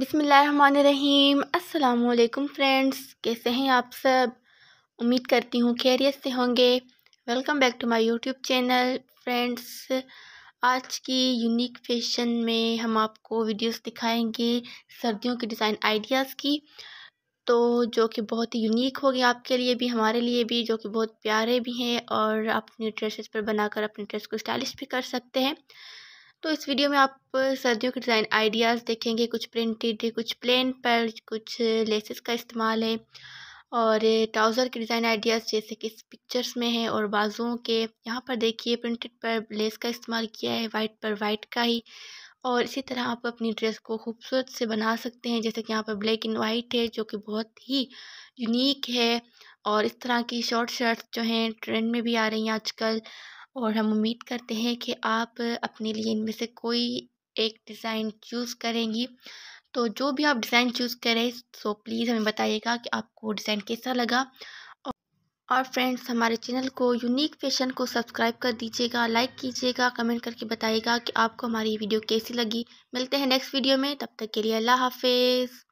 बिसमीम अल्लाम फ्रेंड्स कैसे हैं आप सब उम्मीद करती हूँ खैरियत से होंगे welcome back to my YouTube channel friends आज की यूनिक फैशन में हम आपको वीडियोस दिखाएंगे सर्दियों के डिज़ाइन आइडियाज़ की तो जो कि बहुत ही यूनिक होगी आपके लिए भी हमारे लिए भी जो कि बहुत प्यारे भी हैं और आप अपने ड्रेसेस पर बनाकर अपने ड्रेस को स्टाइलिश भी कर सकते हैं तो इस वीडियो में आप सर्दियों के डिज़ाइन आइडियाज़ देखेंगे कुछ प्रिंटेड कुछ प्लेन पर कुछ लेसेस का इस्तेमाल है और ट्राउज़र के डिज़ाइन आइडियाज़ जैसे कि इस पिक्चर्स में है और बाजुओं के यहाँ पर देखिए प्रिंटेड पर लेस का इस्तेमाल किया है वाइट पर वाइट का ही और इसी तरह आप अपनी ड्रेस को खूबसूरत से बना सकते हैं जैसे कि यहाँ पर ब्लैक एंड वाइट है जो कि बहुत ही यूनिक है और इस तरह की शॉर्ट शर्ट्स जो हैं ट्रेंड में भी आ रही हैं आजकल और हम उम्मीद करते हैं कि आप अपने लिए इनमें से कोई एक डिज़ाइन चूज़ करेंगी तो जो भी आप डिज़ाइन चूज़ करें सो प्लीज़ हमें बताइएगा कि आपको डिज़ाइन कैसा लगा और फ्रेंड्स हमारे चैनल को यूनिक फैशन को सब्सक्राइब कर दीजिएगा लाइक कीजिएगा कमेंट करके बताइएगा कि आपको हमारी वीडियो कैसी लगी मिलते हैं नेक्स्ट वीडियो में तब तक के लिए अल्लाह हाफिज़